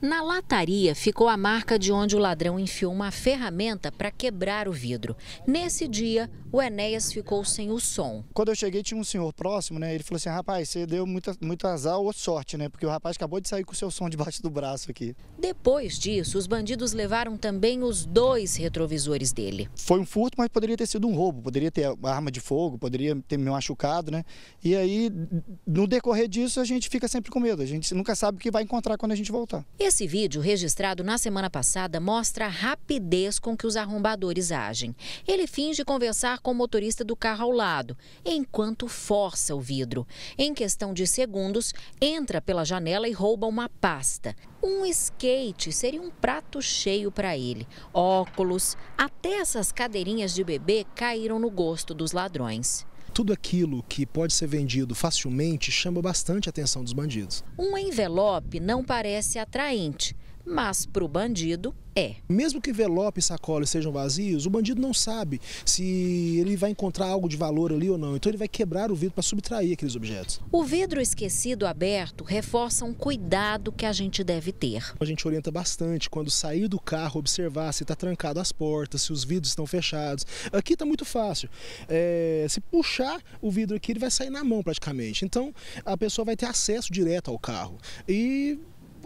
Na lataria ficou a marca de onde o ladrão enfiou uma ferramenta para quebrar o vidro. Nesse dia, o Enéas ficou sem o som. Quando eu cheguei, tinha um senhor próximo, né? Ele falou assim: rapaz, você deu muito azar ou sorte, né? Porque o rapaz acabou de sair com o seu som debaixo do braço aqui. Depois disso, os bandidos levaram também os dois retrovisores dele. Foi um furto, mas poderia ter sido um roubo. Poderia ter arma de fogo, poderia ter me machucado, né? E aí, no decorrer disso, a gente fica sempre com medo. A gente nunca sabe o que vai encontrar quando a gente voltar. E esse vídeo, registrado na semana passada, mostra a rapidez com que os arrombadores agem. Ele finge conversar com o motorista do carro ao lado, enquanto força o vidro. Em questão de segundos, entra pela janela e rouba uma pasta. Um skate seria um prato cheio para ele. Óculos, até essas cadeirinhas de bebê caíram no gosto dos ladrões tudo aquilo que pode ser vendido facilmente chama bastante a atenção dos bandidos. Um envelope não parece atraente, mas para o bandido é. Mesmo que envelope e sacola sejam vazios, o bandido não sabe se ele vai encontrar algo de valor ali ou não. Então ele vai quebrar o vidro para subtrair aqueles objetos. O vidro esquecido aberto reforça um cuidado que a gente deve ter. A gente orienta bastante quando sair do carro, observar se está trancado as portas, se os vidros estão fechados. Aqui está muito fácil. É, se puxar o vidro aqui, ele vai sair na mão praticamente. Então a pessoa vai ter acesso direto ao carro. E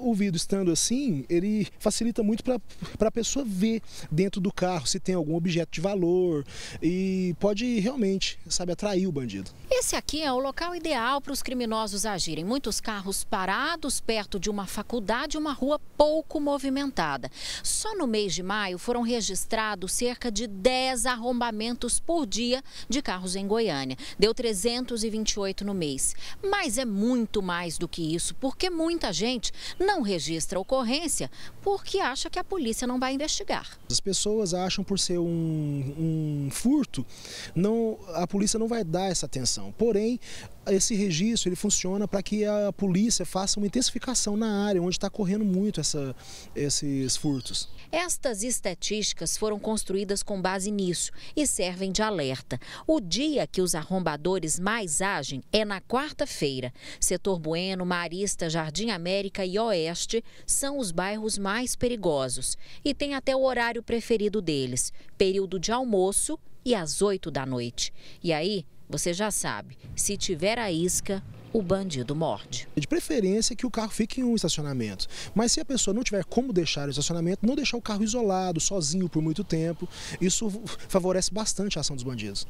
o vidro estando assim, ele facilita muito para a pessoa ver dentro do carro se tem algum objeto de valor e pode realmente, sabe, atrair o bandido. Esse aqui é o local ideal para os criminosos agirem. Muitos carros parados perto de uma faculdade, uma rua pouco movimentada. Só no mês de maio foram registrados cerca de 10 arrombamentos por dia de carros em Goiânia. Deu 328 no mês. Mas é muito mais do que isso, porque muita gente não registra ocorrência porque acha que a polícia não vai investigar. As pessoas acham por ser um, um furto, não, a polícia não vai dar essa atenção. Porém, esse registro ele funciona para que a polícia faça uma intensificação na área onde está correndo muito essa, esses furtos. Estas estatísticas foram construídas com base nisso e servem de alerta. O dia que os arrombadores mais agem é na quarta-feira. Setor Bueno, Marista, Jardim América e Oeste são os bairros mais perigosos e tem até o horário preferido deles, período de almoço e às 8 da noite. E aí, você já sabe, se tiver a isca, o bandido morde. De preferência que o carro fique em um estacionamento. Mas se a pessoa não tiver como deixar o estacionamento, não deixar o carro isolado, sozinho por muito tempo, isso favorece bastante a ação dos bandidos.